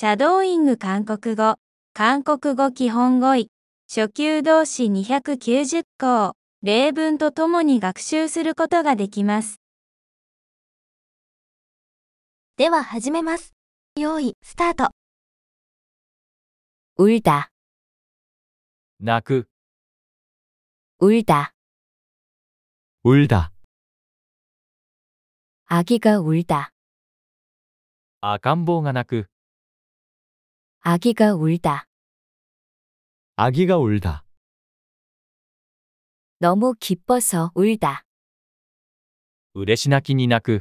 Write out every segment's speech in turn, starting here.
シャドーイング韓国語、韓国語基本語彙、初級動詞290項、例文とともに学習することができます。では始めます。用意、スタート。울た。泣く、う 다、 울다秋がうりた。赤ん坊が泣く 아기가 울다. 아기가 울다. 너무 기뻐서 울다. 嬉し泣きに泣く。 그.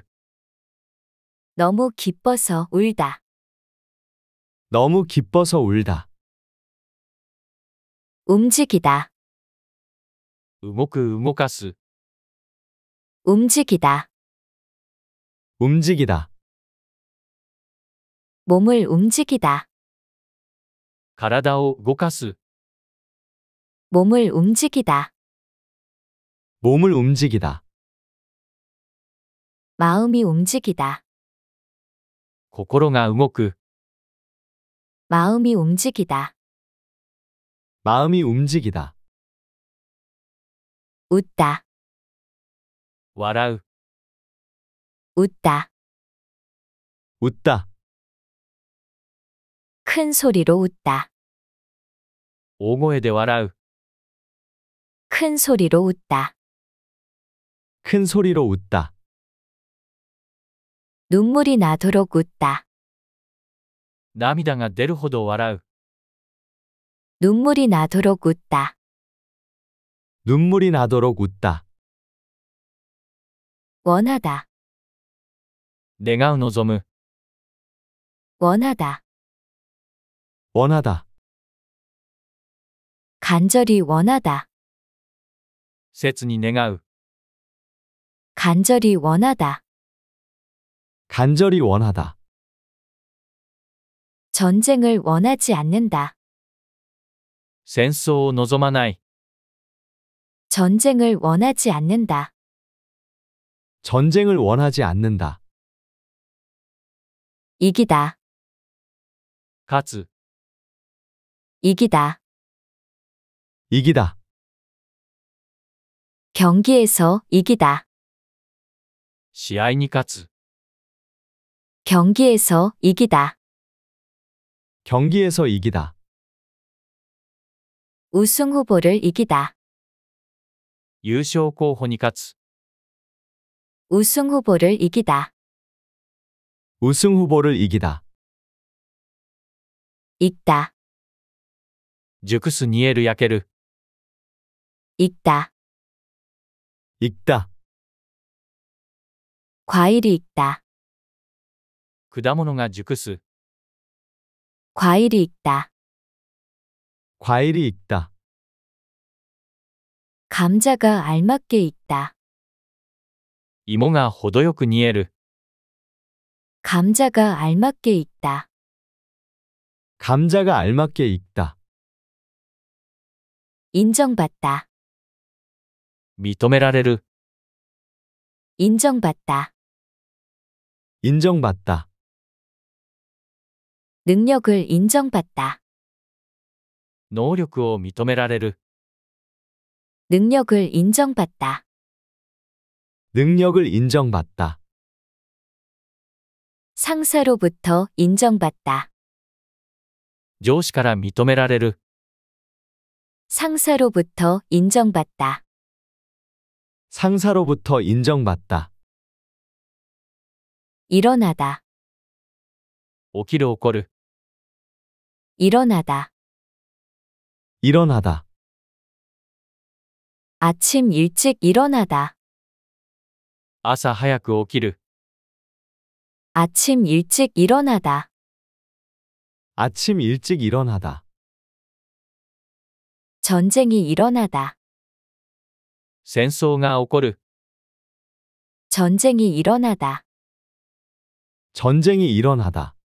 너무 기뻐서 울다. 너무 기뻐서 울다. 움직이다. 動く動かす。 그 움직이다. 움직이다. 몸을 움직이다. 가라다오 고か스 몸을 움직이다. 몸을 움직이다. 마음이 움직이다. 고心が動く 마음이 움직이다. 마음이 움직이다. 웃다. 와라우. 웃다. 웃다. 큰 소리로 웃다. 오고에 대와라으. 큰 소리로 웃다. 큰 소리로 웃다. 눈물이 나도록 웃다. 나미涙が出るほど 와라우. 눈물이 나도록 웃다. 눈물이 나도록 웃다. 원하다. 내가 望む。 원하다. 원하다. 간절히 원하다. 切に願う 간절히 원하다. 간절히 원하다. 전쟁을 원하지 않는다. 戦争を望まない 전쟁을 원하지 않는다. 전쟁을 원하지 않는다. 이기다. 勝つ 이기다. 이기다. 경기에서 이기다. 시아이니카츠. 경기에서 이기다. 경기에서 이기다. 우승 후보를 이기다. 優勝候호니카츠우승 후보를 이기다. 우승 후보를 이기다. 읽다. 熟스 니에르 야け르 읽다. 읽다. 과일이 익다. 果物が熟す 과일이 익다. 과일이 익다. 감자가 알맞게 익다. 이모가 호도よく煮える 감자가 알맞게 익다. 감자가 알맞게 익다. 인정받다. 認められる 인정받다, 인정받다, 능력을 인정받다, 能력を認められる 능력을 인정받다, 능력을 인정받다, 상사로부터 인정받다, 上司から認められる 상사로부터 인정받다, 상사로부터 인정받다. 일어나다, 오きる起こる 일어나다. 일어나다. 아침 일찍 일어나다. 아사 하早く오きる 아침 일찍 일어나다. 아침 일찍 일어나다. 전쟁이 일어나다. 戦争が起こる 전쟁이 일어나다. 전쟁이 일어나다.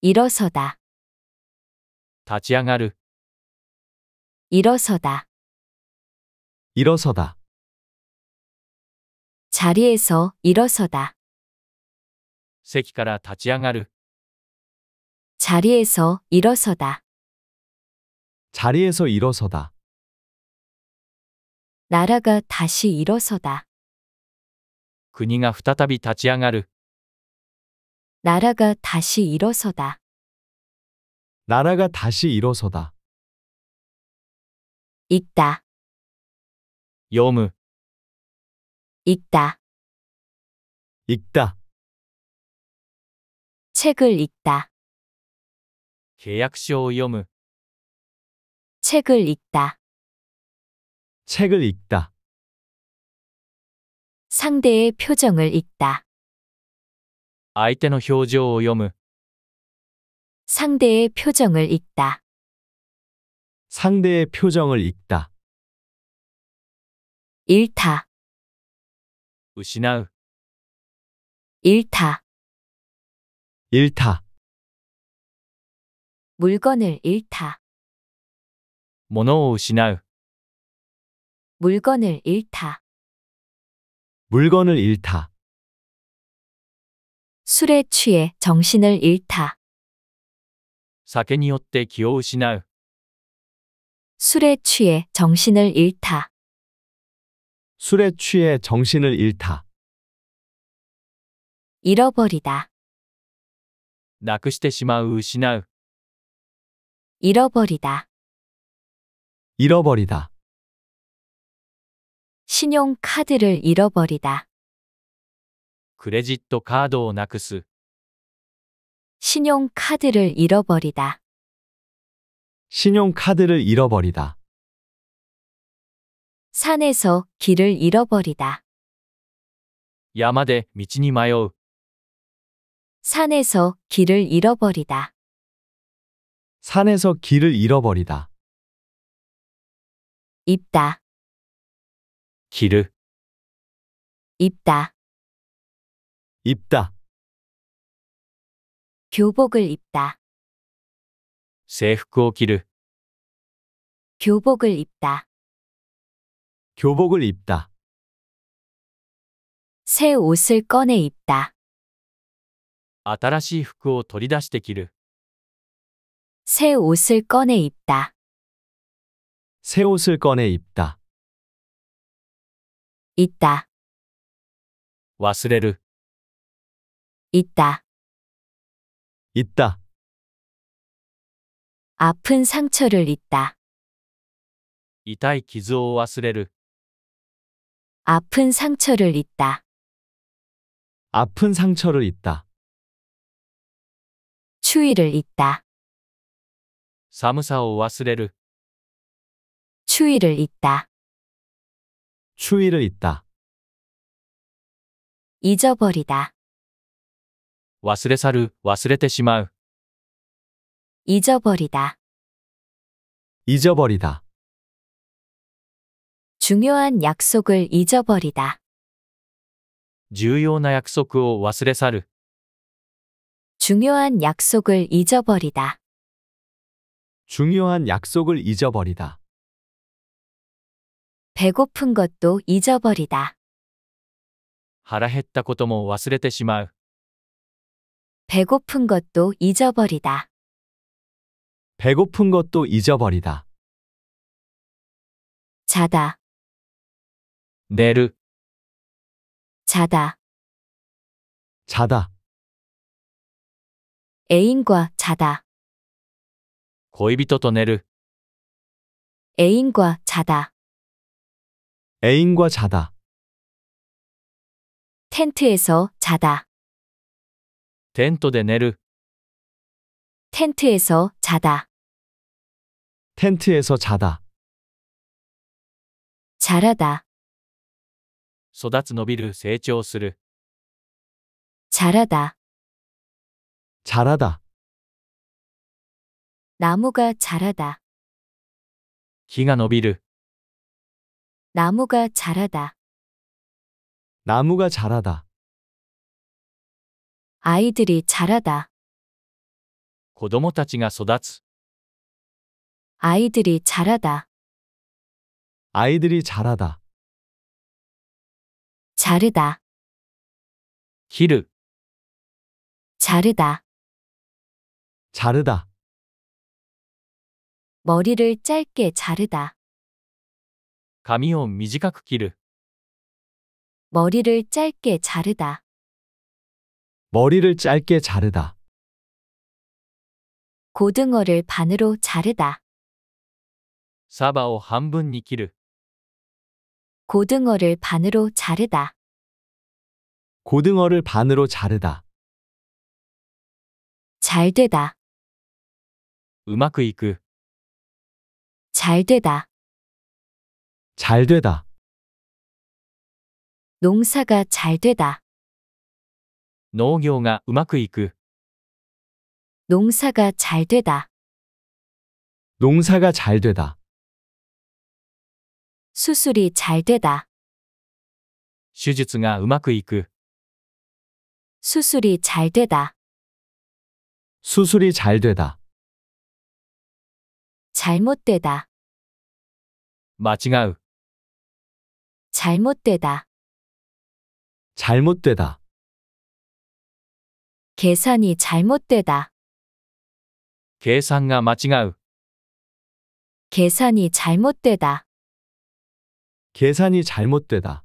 일어서다. 立ち上がる 일어서다. 일어서다. 자리에서 일어서다. 席から立ち上がる 자리에서 일어서다. 자리에서 일어서다. 나라가 다시 일어서다. 国が再び立ち上がる。 나라가 다시 일어서다. 나라가 다시 일어서다. 읽다. 読む、 읽다. 읽다. 책을 읽다. 계약서を読む 책을 읽다. 책을 읽다. 상대의 표정을 읽다. 아相手の表情を読む。 상대의 표정을 읽다. 상대의 표정을 읽다. 잃다. 失う。 잃다. 잃다. 물건을 잃다. 物を失う。 물건을 잃다. 물건을 잃다. 술에 취해 정신을 잃다. 酒によって気を失う。 술에 취해 정신을 잃다. 술에 취해 정신을 잃다. 잃어버리다. なくしてしまう、失う。 잃어버리다. 잃어버리다. 신용카드를 잃어버리다. クレジットカードをなくす、 신용카드를 잃어버리다. 신용카드를 잃어버리다. 산에서 길을 잃어버리다. 山で道に迷う、산에서 길을 잃어버리다. 산에서 길을 잃어버리다. 입다. 기르 입다, 입다 교복을 입다, 制服を기る 교복을 입다, 교복을 입다 새 옷을 꺼내 입다, 新しい服を取り出して着る새 옷을 꺼내 입다. 새 옷을 꺼내 입다 있다. 와스레르 있다. 있다. 아픈 상처를 있다. 痛い傷を忘れる 아픈 상처를 있다. 아픈 상처를 있다. 추위를 있다. 寒さを忘れる 추위를 있다. 추위를 잇다. 잊어버리다. 와스레사르, 와스레테시마 잊어버리다. 잊어버리다. 중요한 약속을 잊어버리다. 重要な約束を忘れ去る。 중요한 약속을 잊어버리다. 중요한 약속을 잊어버리다. 배고픈 것도 잊어버리다. 腹減ったことも忘れてし 배고픈 것도 잊어버리다. 배고픈 것도 잊어버리다. 자다. 寝る、 자다. 자다. 애인과 자다. 恋人と寝る。 애인과 자다. 애인과 자다. 텐트에서 자다. テントで寝る。 텐트에서 자다. 텐트에서 자다. 자라다. 育つ伸びる成長する。 자라다. 자라다. 나무가 자라다. 기가 伸びる 나무가 자라다. 나무가 자라다. 아이들이 자라다. 子供たちが育つ。 아이들이 자라다. 아이들이 자라다. 자르다. 昼、 자르다. 자르다. 머리를 짧게 자르다. 髪を각く切る 그 머리를 짧게 자르다. 머리를 짧게 자르다. 고등어를 반으로 자르다. 사바오 한분이 切る 고등어를 반으로 자르다. 고등어를 반으로 자르다. 잘 되다. 음악くいく잘 그. 되다. 잘 되다. 농사가 잘 되다. 農業がうまくいく。 농사가 잘 되다. 농사가 잘 되다. 수술이 잘 되다. 手術がうまくいく。 수술이 잘 되다. 수술이 잘 되다. 잘못되다. 間違う。 잘못되다, 잘못되다, 계산이 잘못되다, 계산가 間違う 계산이 잘못되다, 계산이 잘못되다,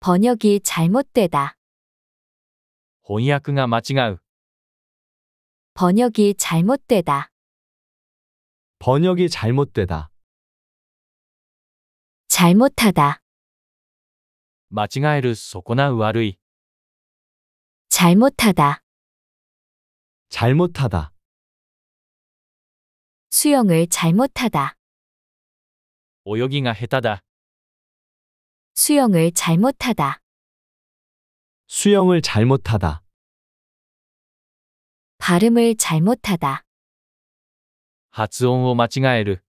번역이 잘못되다, 翻訳が間違う 번역이 잘못되다. 번역이 잘못되다, 잘못하다. 間違える損なう悪い。 잘못하다. 잘못하다. 수영을 잘못하다. 泳ぎが下手だ。 수영을 잘못하다. 수영을 잘못하다. 발음을 잘못하다. 発音を間違える。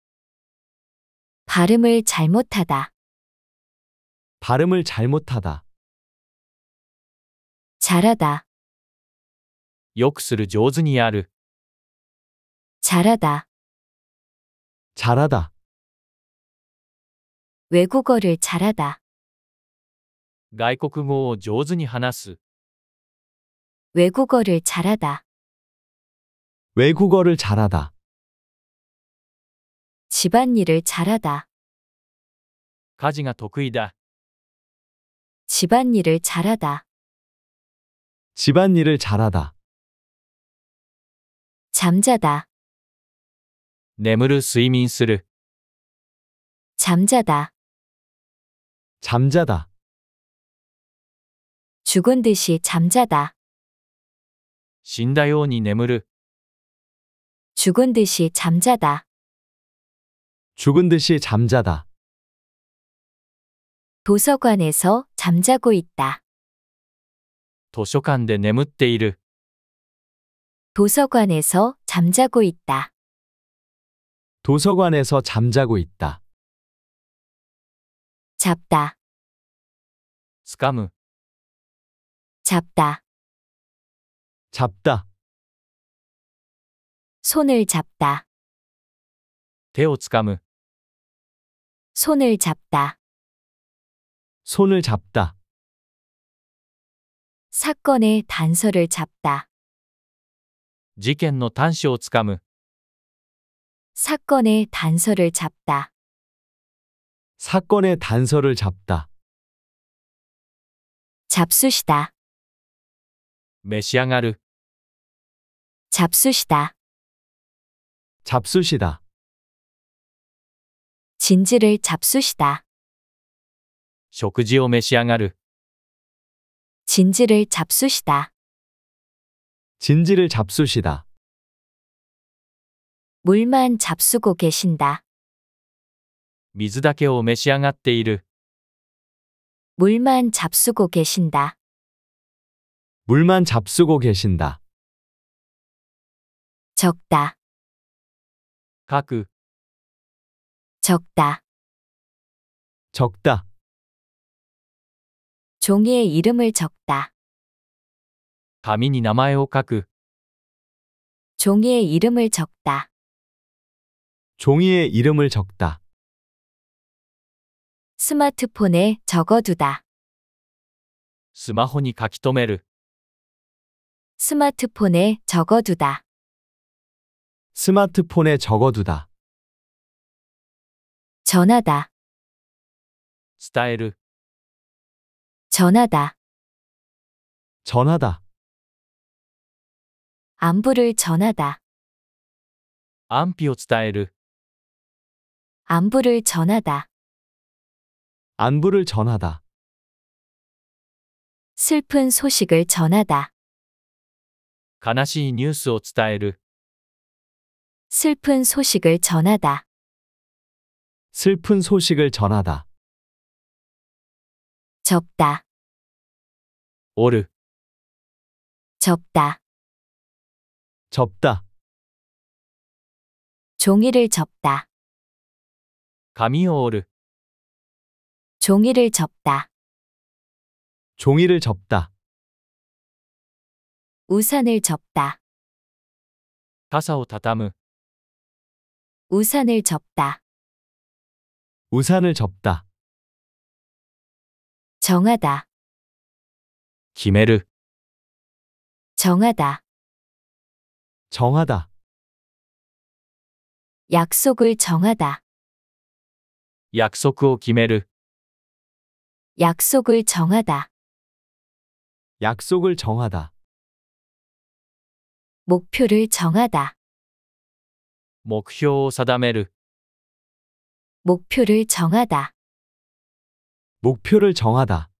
발음을 잘못하다. 발음을 잘못하다. 잘하다. よくする上手にや 잘하다. 잘하다. 외국어를 잘하다. 外国語を上手に話す. 외국어를 잘하다. 외국어를 잘하다. 집안일을 잘하다. 家事が得意だ。 집안일을 잘하다. 집안일을 잘하다. 잠자다. 眠る睡眠する。 잠자다. 잠자다. 죽은 듯이 잠자다. 死んだように眠る。 죽은 듯이 잠자다. 죽은 듯이 잠자다. 도서관에서 잠자고 있다. 図書館で眠っている。 도서관에서 잠자고 있다. 도서관에서 잠자고 있다. 잡다. 掴む、 잡다. 잡다. 손을 잡다. 手を掴む、 손을 잡다. 손을 잡다. 사건의 단서를 잡다. 事件の端子をつか 사건의 단서를 잡다. 사건의 단서를 잡다. 잡수시다. 召し上がる 잡수시다. 잡수시다. 진지를 잡수시다. 食事を召し上がる。 진지를 잡수시다. 진지를 잡수시다. 물만 잡수고 계신다. 水だ다を오し시がって이르 물만 잡수고 계신다. 물만 잡수고 계신다. 적다. 書く。 적다. 적다. 종이에 이름을 적다. 紙に名前を書く、 종이에 이름을 적다. 종이에 이름을 적다. 스마트폰에 적어두다. スマホに書き留める、 스마트폰에 적어두다. 스마트폰에 적어두다. 전하다 伝える 전하다 전하다 안부를 전하다 安否を伝える 안부를 전하다 안부를 전하다 슬픈 소식을 전하다 悲しいニュースを伝える 슬픈 소식을 전하다 슬픈 소식을 전하다. 적다, 오르, 접다, 접다. 종이를 접다, 감이 오르, 종이를 접다, 종이를 접다. 우산을 접다, 가사오 다타무 우산을 접다, 우산을 접다. 정하다, 기메르, 정하다, 정하다, 약속을 정하다, 약속 을 기메르, 약속을 정하다, 약속을 정하다, 목표를 정하다, 목표 사다메르, 목표를 정하다. 목표를 정하다.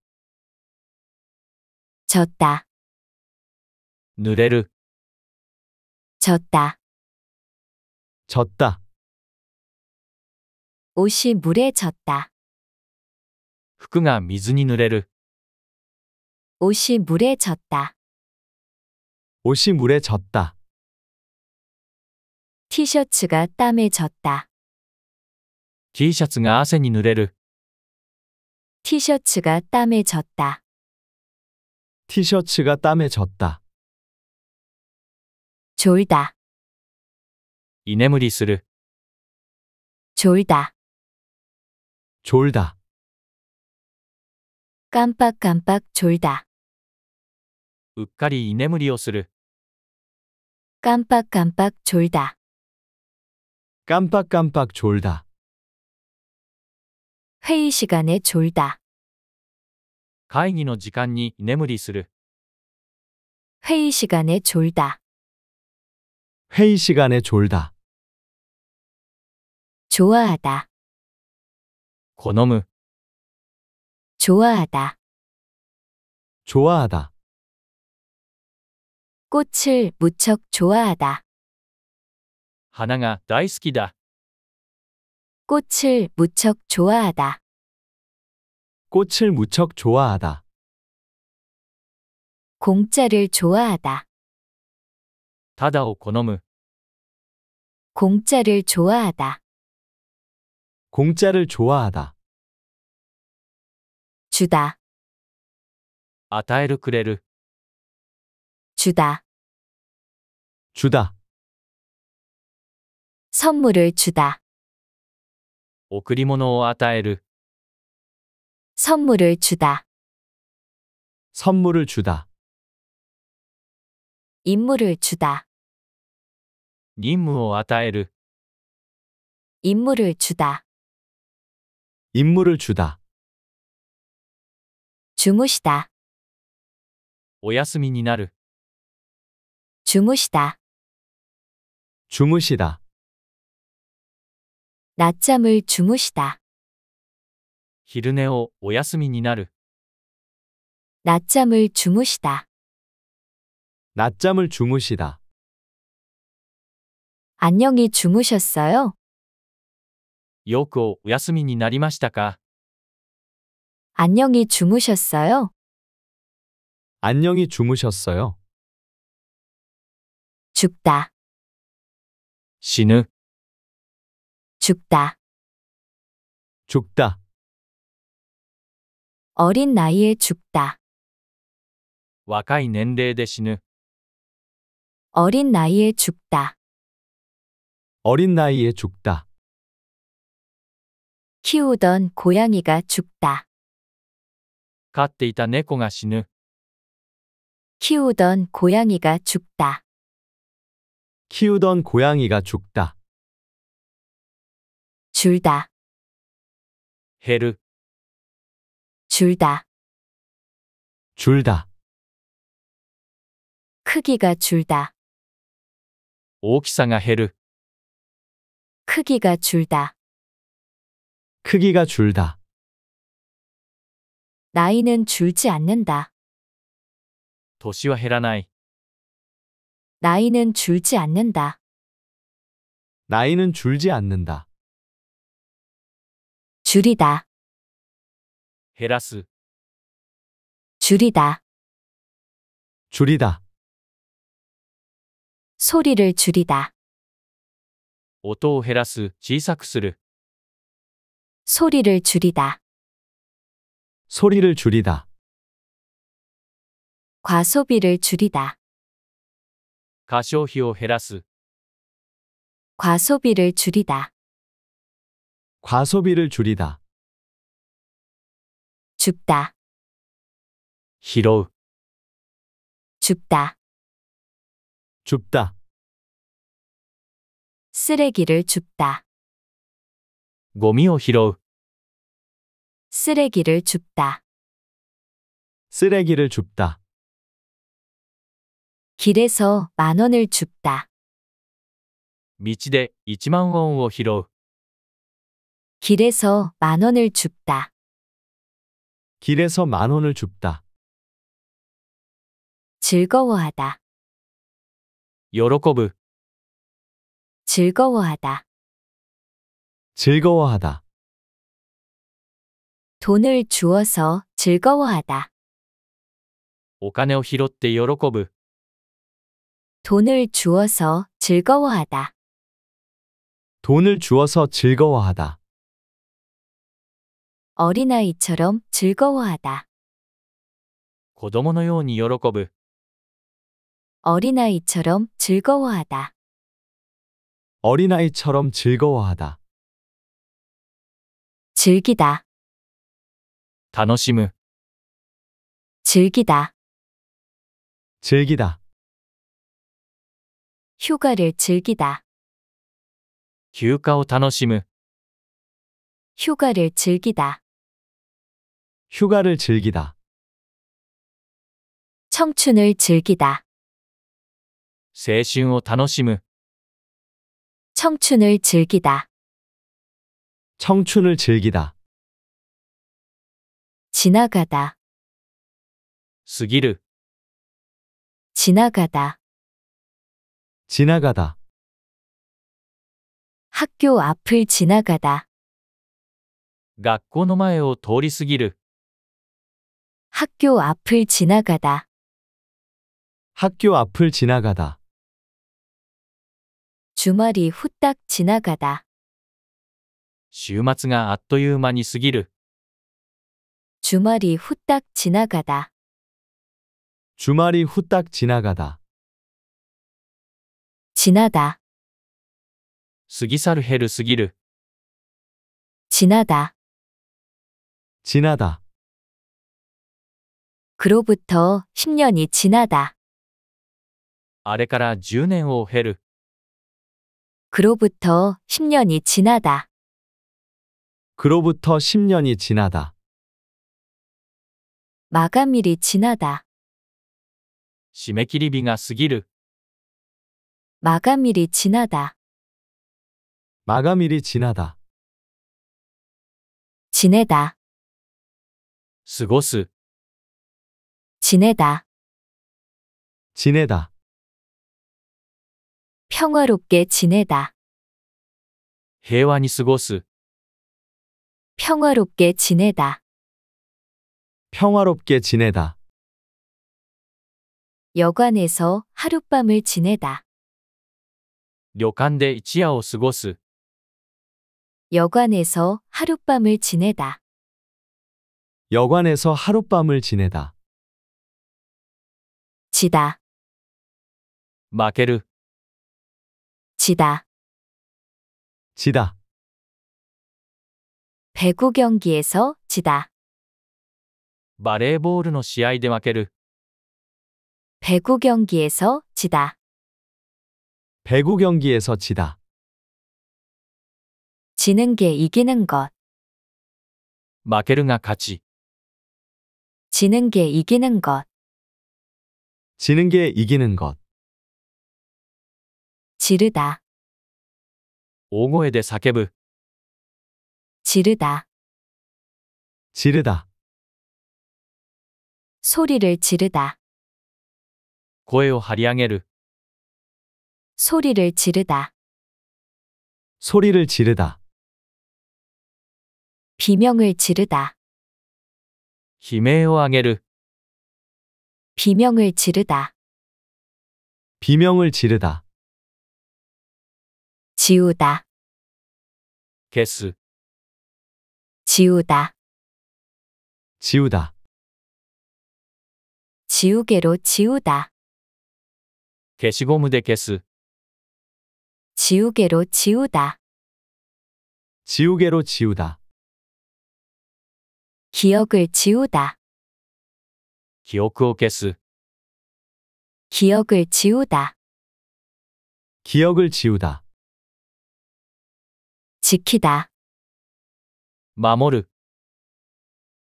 졌다. 누레르. 졌다. 졌다. 옷이 물에 젖다. 흙服 미즈니 누れ르 옷이 물에 젖다. 옷이 물에 젖다. 티셔츠가 땀에 젖다. Tシャツが汗に濡れる。 티셔츠가 땀에 젖다. 티셔츠가 땀에 젖다. 졸다. 이내물이 쓰르. 졸다. 졸다. 깜빡깜빡 졸다. うっかり居眠りをする。 깜빡깜빡 졸다. 깜빡깜빡 졸다. 회의 시간에 졸다. 会議の시간に居眠りする 회의 시간에 졸다. 회의 시간에 졸다. 좋아하다. 고놈む 좋아하다. 좋아하다. 꽃을 무척 좋아하다. 하花が大好きだ。 꽃을 무척 좋아하다. 꽃을 무척 좋아하다. 공짜를 좋아하다. 다다오を好무 공짜를 좋아하다. 공짜를 좋아하다. 주다. 아타える 크레르. 주다 주다. 선물을 주다. 贈り物を与える 선물을 주다. 선물을 주다, 임무를 주다. 任務を与える 임무를 주다. 임무를 주다, 주무시다. お休みになる 주무시다. 주무시다, 주무시다 낮잠을 주무시다. 昼寝をお休みになる。 낮잠을 주무시다. 낮잠을 주무시다. 안녕히 주무셨어요? よくお休みになりましたか 안녕히 주무셨어요? 안녕히 주무셨어요. 죽다. 死ぬ。 죽다. 죽다. 어린 나이에 죽다. 若い年齢で死ぬ。 어린 나이에 죽다. 어린 나이에 죽다. 키우던 고양이가 죽다. 飼っていた猫が死ぬ。 키우던 고양이가 죽다. 키우던 고양이가 죽다. 줄다 헤르 줄다 줄다 크기가 줄다 오키사가 헤르 크기가 줄다 크기가 줄다 나이는 줄지 않는다 도시와 헤라나이 나이는 줄지 않는다 나이는 줄지 않는다 줄이다 헤라스 줄이다 줄이다 소리를 줄이다 오토 헤라스 지さくする 소리를 줄이다 소리를 줄이다 과소비를 줄이다 過小費を減らす 과소비를 줄이다 과소비를 줄이다. 죽다, 히로우, 죽다. 죽다 쓰레기를 줍다, 고미오 히로우, 쓰레기를 줍다. 쓰레기를 줍다. 길에서 만 원을 줍다. 道で1万ウォンを拾う。 길에서 만 원을 줍다. 길에서 만 원을 줍다. 즐거워하다. 여러거브 즐거워하다. 즐거워하다. 돈을 주어서 즐거워하다. お金を 히롯때 여러거브 돈을 주어서 즐거워하다. 돈을 주어서 즐거워하다. 어린아이처럼 즐거워하다. 子供のように喜ぶ、 어린아이처럼 즐거워하다. 어린아이처럼 즐거워하다. 즐기다. 楽しむ、즐기다. 즐기다. 휴가를 즐기다. 休暇を楽しむ、휴가를 즐기다. 휴가를 즐기다. 청춘을 즐기다. 青春を楽しむ 청춘을 즐기다. 청춘을 즐기다. 지나가다. 스기르. 지나가다. 지나가다. 학교 앞을 지나가다. 学校の前を通り過ぎる 학교 앞을 지나가다. 학교 앞을 지나가다. 주말이 후딱 지나가다. 週末があっという間に過ぎる。 주말이 후딱 지나가다. 주말이 후딱 지나가다. 지나다. 過ぎ去る減る過ぎる。 지나다. 지나다. 그로부터 10년이 지나다. あれから10年を経る。 그로부터 10년이 지나다. 그로부터 10년이 지나다. 마감일이 지나다. 締め切り日が過ぎる。 마감일이 지나다. 마감일이 지나다. 지내다. 過ごす。 지내다. 지내다. 평화롭게 지내다. 平和に過ごす 평화롭게 지내다. 평화롭게 지내다. 여관에서 하룻밤을 지내다. 旅館で一夜を過ごす 여관에서 하룻밤을 지내다. 여관에서 하룻밤을 지내다. 지다, 마케르, 지다. 지다, 배구 경기에서 지다. バレーボールの試合で負 배구 경기에서 지다. 배구 경기에서 지다, 지는 게 이기는 것. 負けるが勝ち、 지는 게 이기는 것. 지는 게 이기는 것. 지르다, 옹호에 대사叫ぶ 지르다, 지르다. 소리를 지르다, 고에を 하리앙에르. 소리를 지르다, 소리를 지르다. 비명을 지르다, 히메を 앙에르. 비명을 지르다. 비명을 지르다. 지우다. 개스 지우다. 지우다. 지우개로 지우다. 게시고무대 개스 지우개로 지우다. 지우개로 지우다. 기억을 지우다. 記憶を消す 기억을 지우다, 기억을 지우다, 지키다, 守る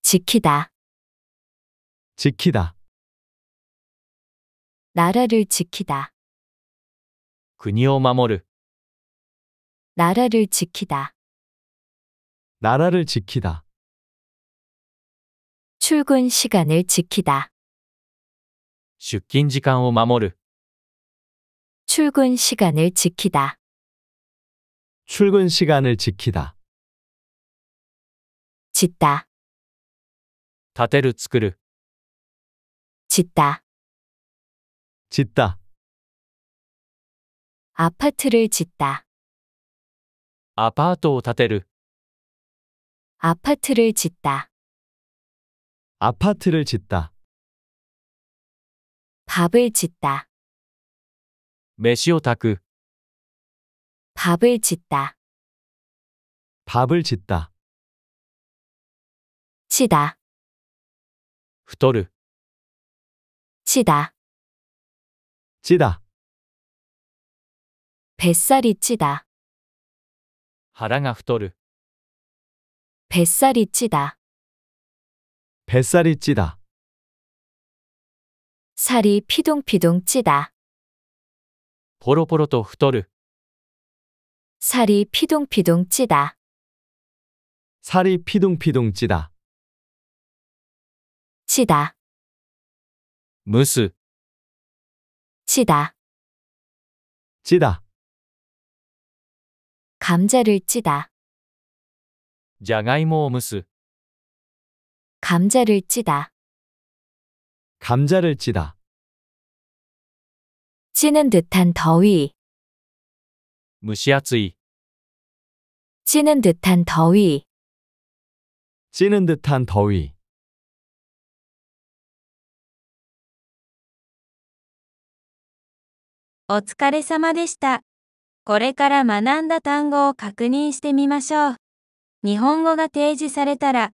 지키다, 지키다, 나라를 지키다, 国を守る 나라를 지키다. 나라를 지키다. 출근 시간을 지키다. 出勤時間を守る、 출근 시간을 지키다. 출근 시간을 지키다, 짓다. 建てる作る、짓다. 짓다, 아파트를 짓다. アパートを建てる、 아파트를 짓다. 아파트를 짓다. 밥을 짓다. 메시오타크. 밥을 짓다. 밥을 짓다. 치다. 太르치다 찌다. 뱃살이 치다 하랑아 が太르 뱃살이 치다 뱃살이 찌다. 살이 피둥피둥 찌다. 보로보로ロと太르 살이 피둥피둥 찌다. 살이 피둥피둥 찌다. 찌다. 무스. 찌다 찌다. 감자를 찌다じ가이모 무스. 감자를찌다감자를찌다찌는듯한더위蒸し暑い。찌는듯한더위찌는듯한더위お疲れ様でした。これから学んだ単語を確認してみましょう。日本語が提示されたら、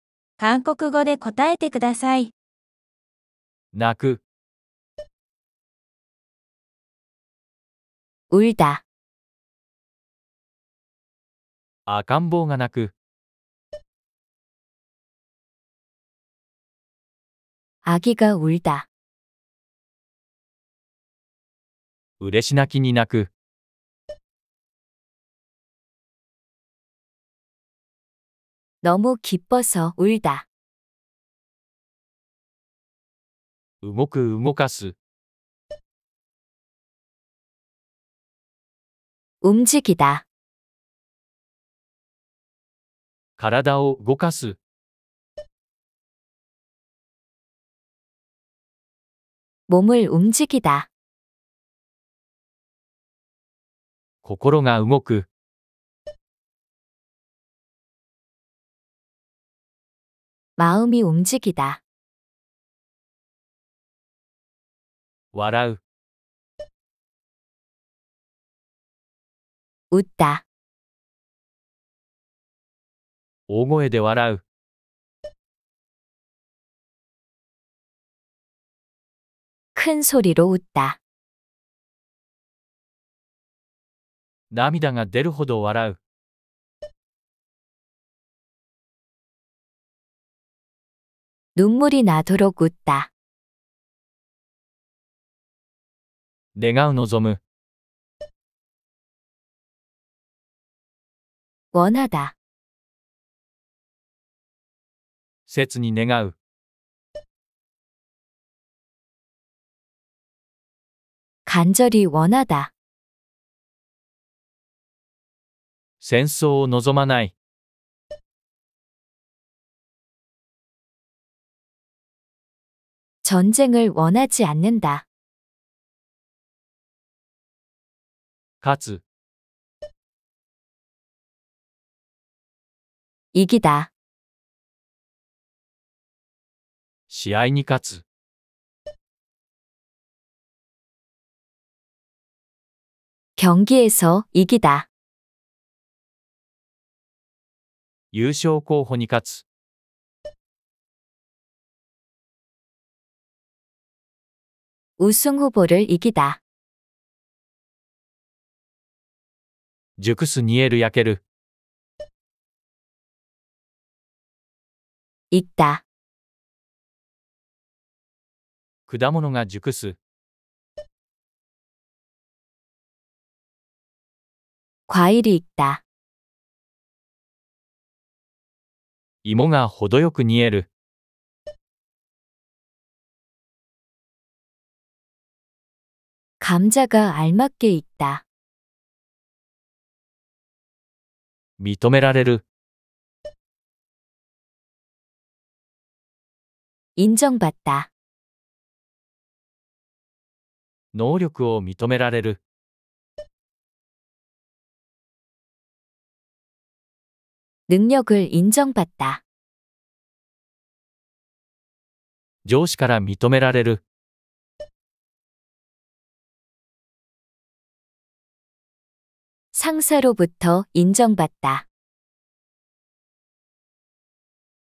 韓国語で答えてください。泣く、うるだ。赤ん坊が泣く、がう가울う嬉し泣きに泣く。 너무 기뻐서 울다. 動く動かす 그 움직이다. 体を動かす 몸을 움직이다. 心が動く 마음이 움직이다. 와라우 웃다. 옹호에 대 와라우 큰 소리로 웃다. 다涙が出るほど笑う 눈물이나도록웃다내가望む、원하다切に願う、간절히원하다戦争を望まない、 전쟁을 원하지 않는다. 勝つ 이기다. 試合に勝つ 경기에서 이기다. 優勝候補に勝つ 우승 후보를 이기다. 熟す煮える焼ける 익다. 果物が熟す 과일이 익다. 芋が程よく煮える 감자가 알맞게 익다. 認められる、 인정받다. 能力を認められる、능력을 인정받다. 上司から認められる、 상사로부터 인정받다.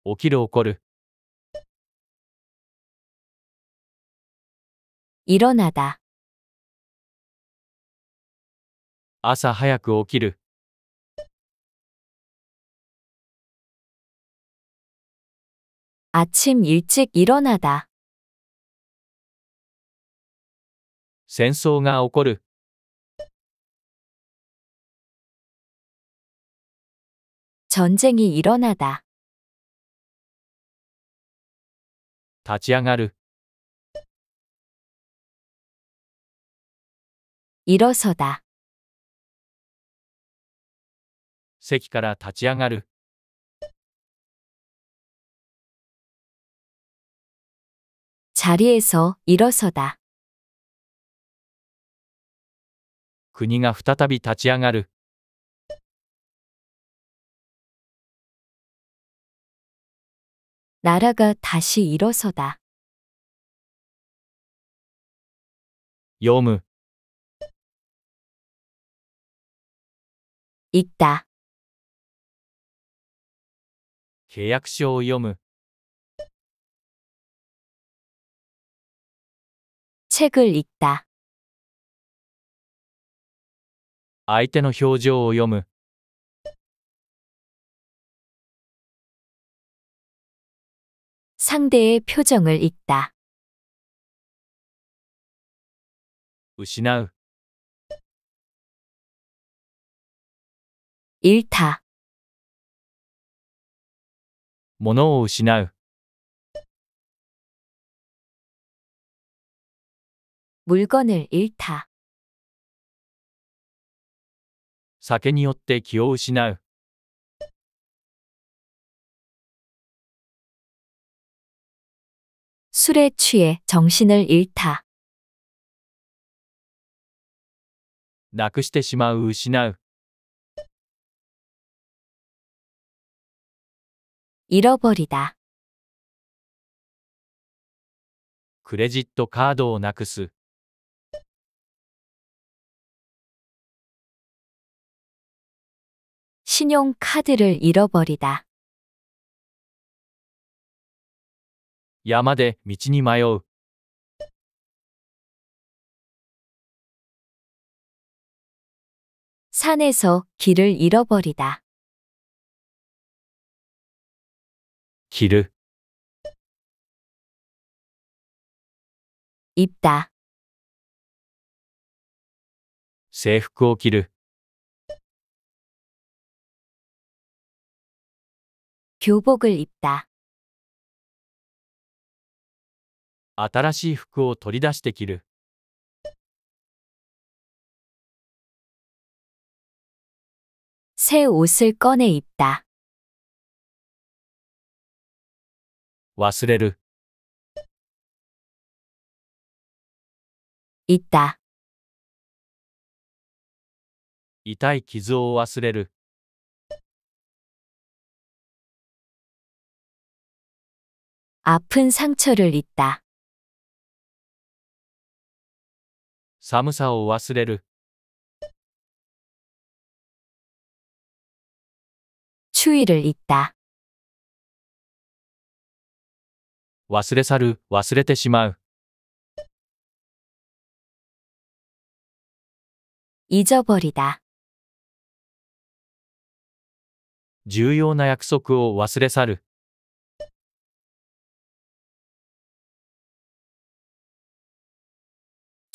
起きる起こる 일어나다. 朝早く起きる 아침 일찍 일어나다. 戦争が起こる전쟁이일어나다立ち上がる、일어서다席から立ち上がる、자리에서일어서다国が再び立ち上がる、 나라가 다시 일어서다. 여무 있다. 계약서 여무 책을 읽다. 相手の表情を読む 상대의 표정을 읽다. 失う 잃다, 物を失う 물건을 잃다. 酒によって気を失う 술에 취해 정신을 잃다. なくしてしまう失う 잃어버리다. クレジットカなくす 신용카드를 잃어버리다. 山で道に迷う。산에서길을잃어버리다 길을 입다 制服を着る 교복을 입다 新しい服を取り出して着る。새옷을꺼내입다忘れる、い다痛い傷を忘れる、아픈상처를잇다寒さを忘れる。추위를잊다忘れ去る、忘れてしまう。잊어버리다重要な約束を忘れ去る。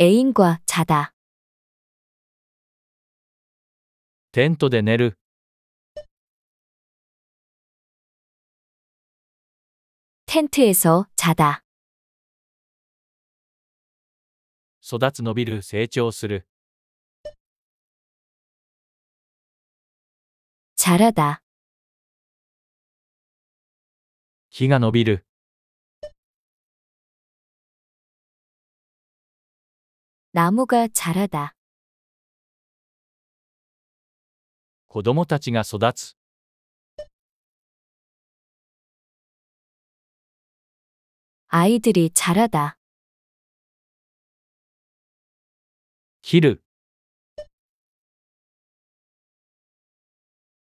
애인과자다テントで寝る。텐트에서자다育つ伸びる成長する。자라다木が伸びる。나무가자라다子供たちが育つ。아이들이자라다切る、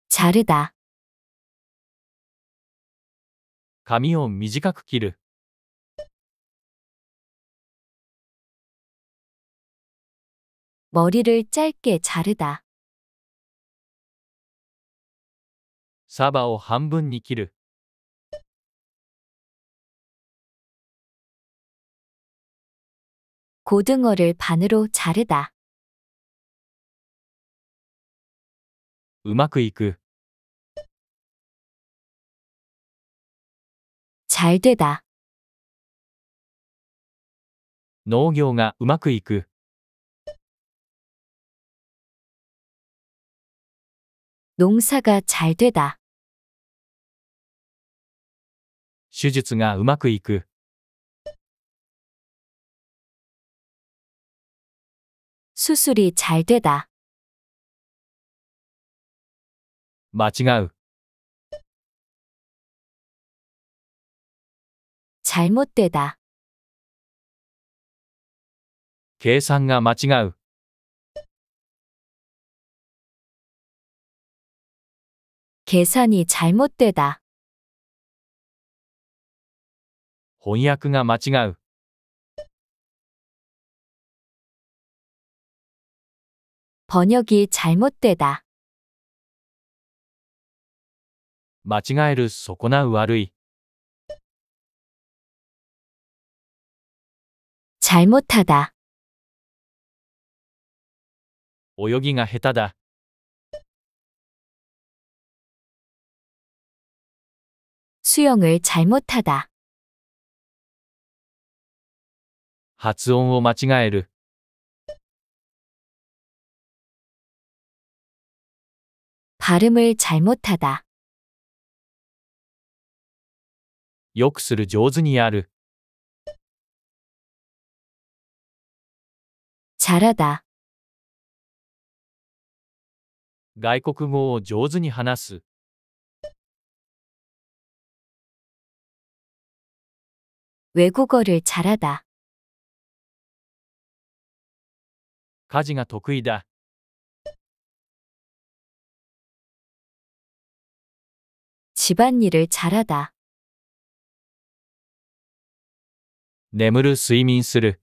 자르다髪を短く切る。 머리를 짧게 자르다. サバを半分に切る。 고등어를 반으로 자르다. うまくいく。잘 그. 되다. 農業がうまくいく。 농사가 잘 되다. 手術がうまくいく。 수술이 잘 되다. 間違う。 잘못되다. 計算が間違う。 계산이 잘못되다. 翻訳が間違う。 번역이 잘못되다. 間違える損なう悪い。 잘못하다. 泳ぎが下手だ。수영을잘못하다発音を間違える。발음을잘못하다よくする上手にやる。잘하다外国語を上手に話す。 외국어를 잘하다. 家事が得意だ。 집안일을 잘하다. 眠る睡眠する。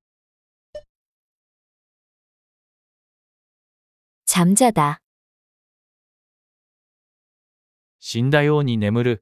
잠자다. 死んだように眠る。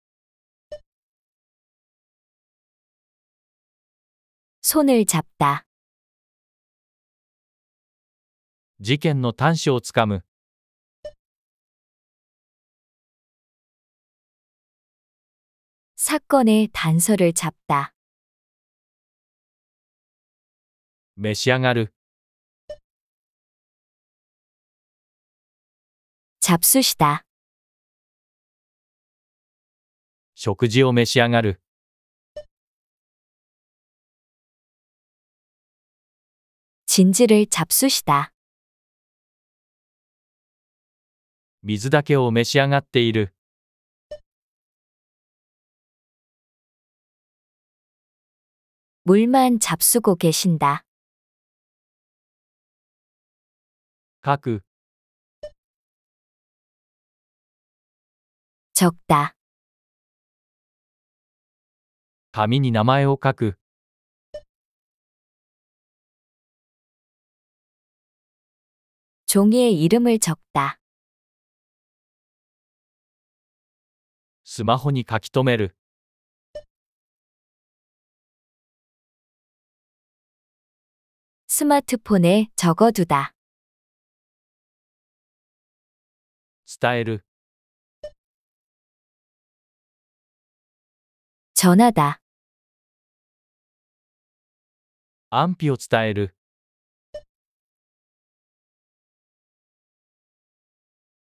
손을잡다事件の端子をつかむ。사건의단서를잡 다。 召し上がる。잡수시 다。 食事を召し上がる。 진지를 잡수시다. 水だけを召し上がっている。 물만 잡수고 계신다. 書く、 적다. 紙に名前を書く。 종이에 이름을 적다. スマホに書き留める。 스마트폰에 적어두다. 伝える。 전하다. 安否を伝える。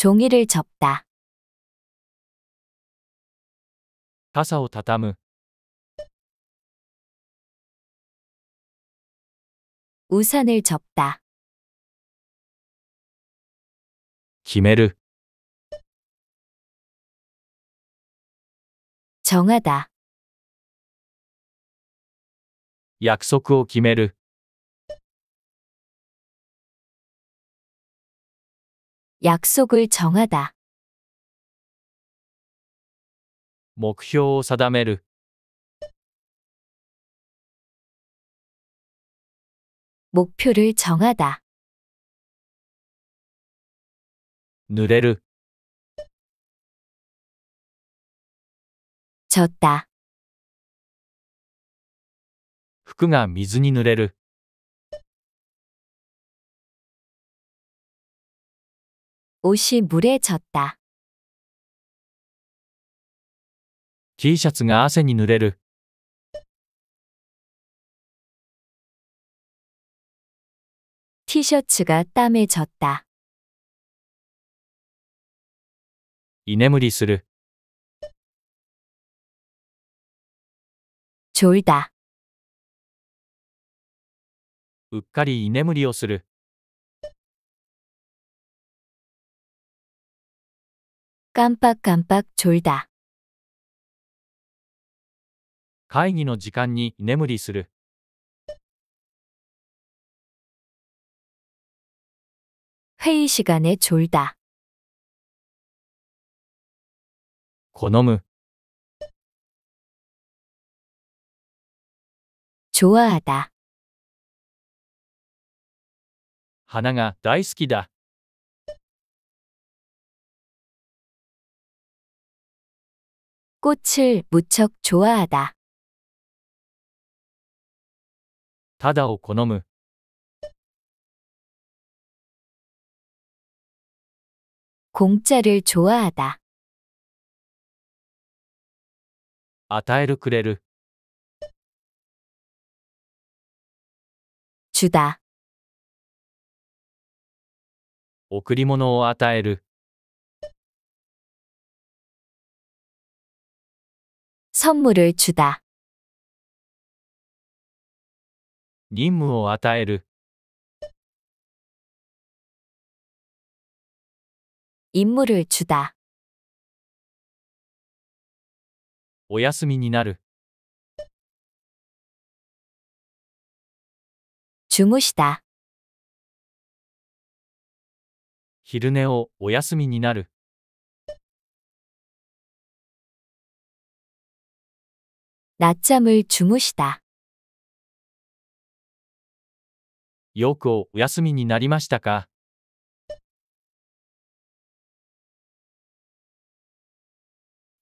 종이를 접다. 傘をたたむ、 우산을 접다. 決める、정하다. 約束を決める、 약속을 정하다. 目標を定める 목표를 정하다. 濡れる 졌다. 服が水に濡れる 옷이 물에 젖다. T シャツが汗に濡れる。 티셔츠가 땀에 젖다. 居眠りする。 졸다. うっかり居眠りをする。깜빡깜빡졸다会議の時間に眠りする。회의시간에졸다好む、좋아하다花が大好きだ。 꽃을 무척 좋아하다. ただを好む、공짜를 좋아하다. 与えるくれる、주다. 贈り物を与える、선물을주다任務を与える、임무를주다お休みになる、주무시다昼寝をお休みになる。 낮잠을 주무시다. よくお休みになりましたか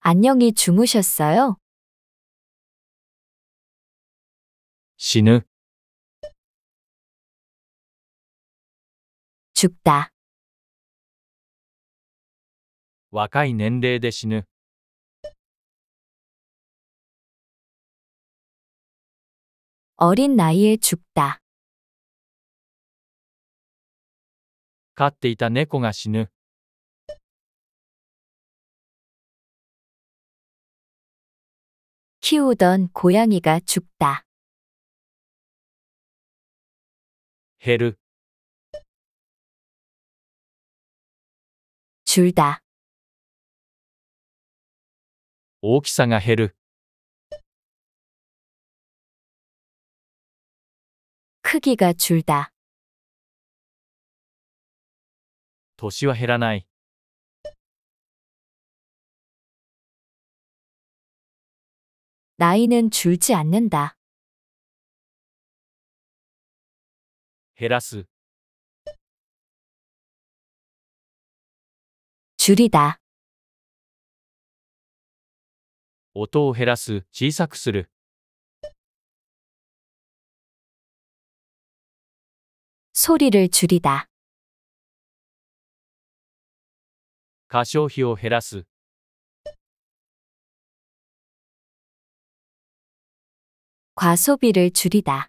안녕히 주무셨어요? 死ぬ、 죽다. 若い年齢で死ぬ。 어린 나이에 죽다. 飼っていた猫가死ぬ 키우던 고양이가 죽다. 헤르 줄다. 大きさが減る。 크기가 줄다. 年は減らない。나이는 줄지 않는다. 減らす、 줄이다. 音を減らす、小さくする。 소리를 줄이다. 가小費を減らす 과소비를 줄이다.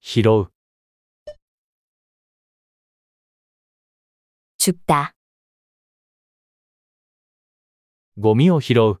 拾う、죽다ゴミを拾う。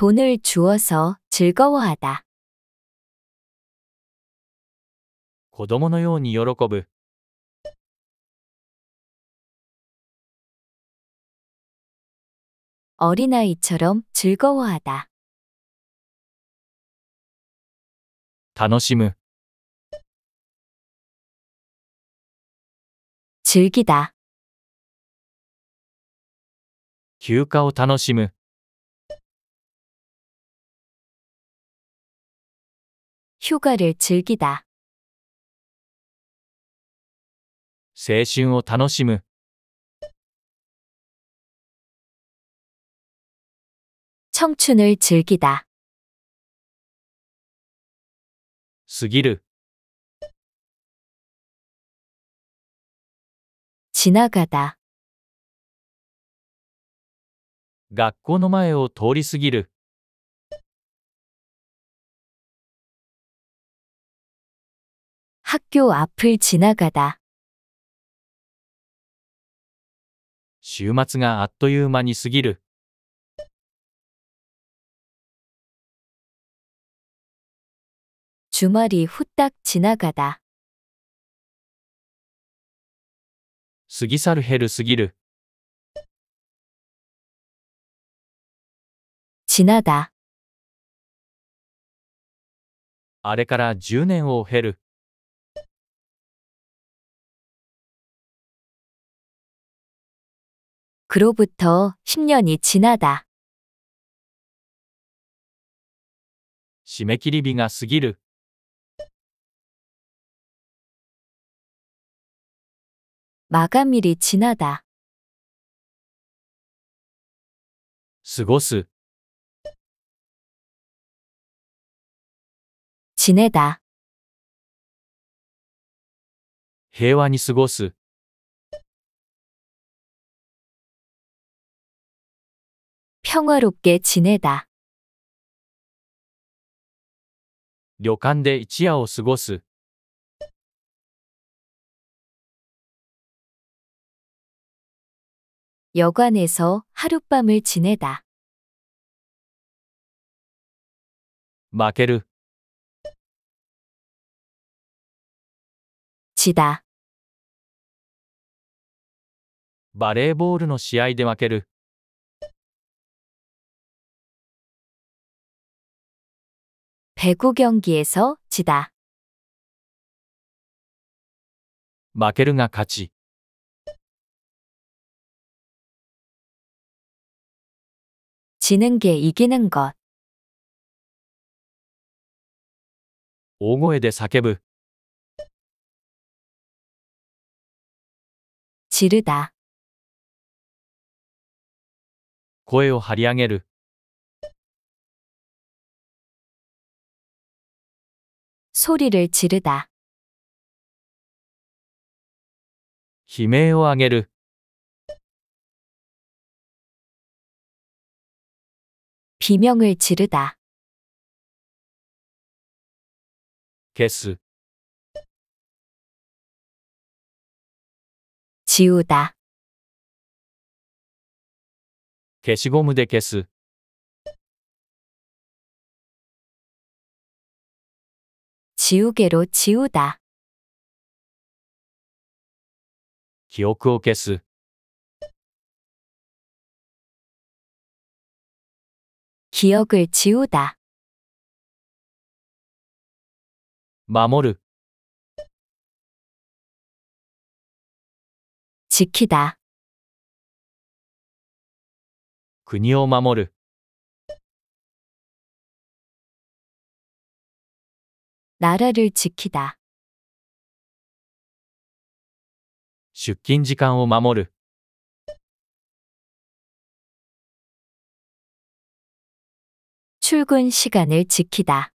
돈을 주어서 즐거워하다. 子供のように喜ぶ。 어린아이처럼 즐거워하다. 楽しむ、 즐기다. 休暇を楽しむ。 휴가를 즐기다. 青春を楽しむ 청춘을 즐기다. 過ぎる 지나가다. 学校の前を通り過ぎる학교앞을지나가다週末があっという間に過ぎる。주말이후딱지나가 다。 過ぎ去る減るすぎる。지나 다。 あれから10年を減る。 그로부터 10년이 지나다. 締め切り日が過ぎる。 마감일이 지나다. 過ごす。 지내다. 平和に過ごす。평화롭게지내다旅館で一夜を過ごす。여관에서하룻밤을지내다負ける。지다バレーボールの試合で負ける。 배구 경기에서 지다. 마케르が勝ち 지는 게 이기는 것. 옹호에대 사케브. 지르다. 고에오 하리上げ르 소리를 지르다. 히메오아게르 비명을 지르다. 게스 지우다. 게시고무데 게스 지우개로 지우다. 記憶を消す。 기억을 지우다. 守る。 지키다. 国を守る。 나라를 지키다. 出勤時間を守る。출근 시간을 지키다.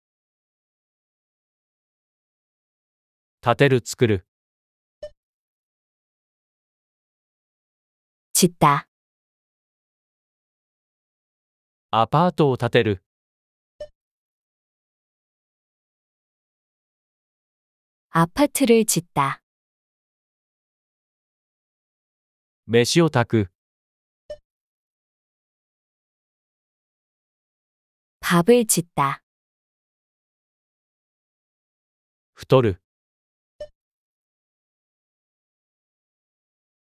建てる作る。 짓다. アパートを建てる。 아파트를 짓다. 메시오 다크 밥을 짓다. 太る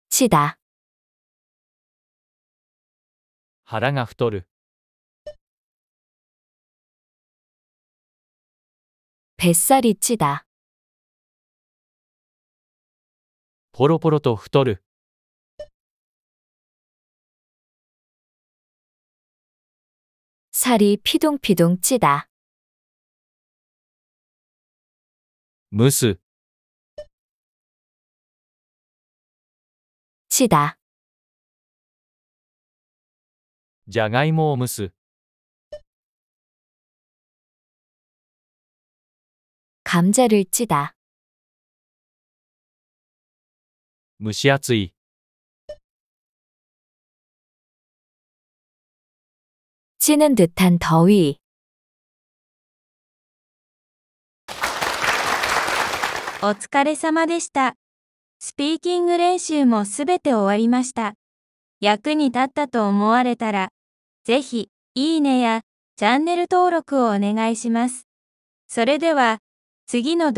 치다. 腹가太る 뱃살이 치다 ポロポロと太る살이피동피동찌다 무스 찌다 자가이모 무스 감자를 찌다 蒸し暑い。찌는듯한더위お疲れ様でした。スピーキング練習もすべて終わりました。役に立ったと思われたら、ぜひ、いいねやチャンネル登録をお願いします。それでは、次の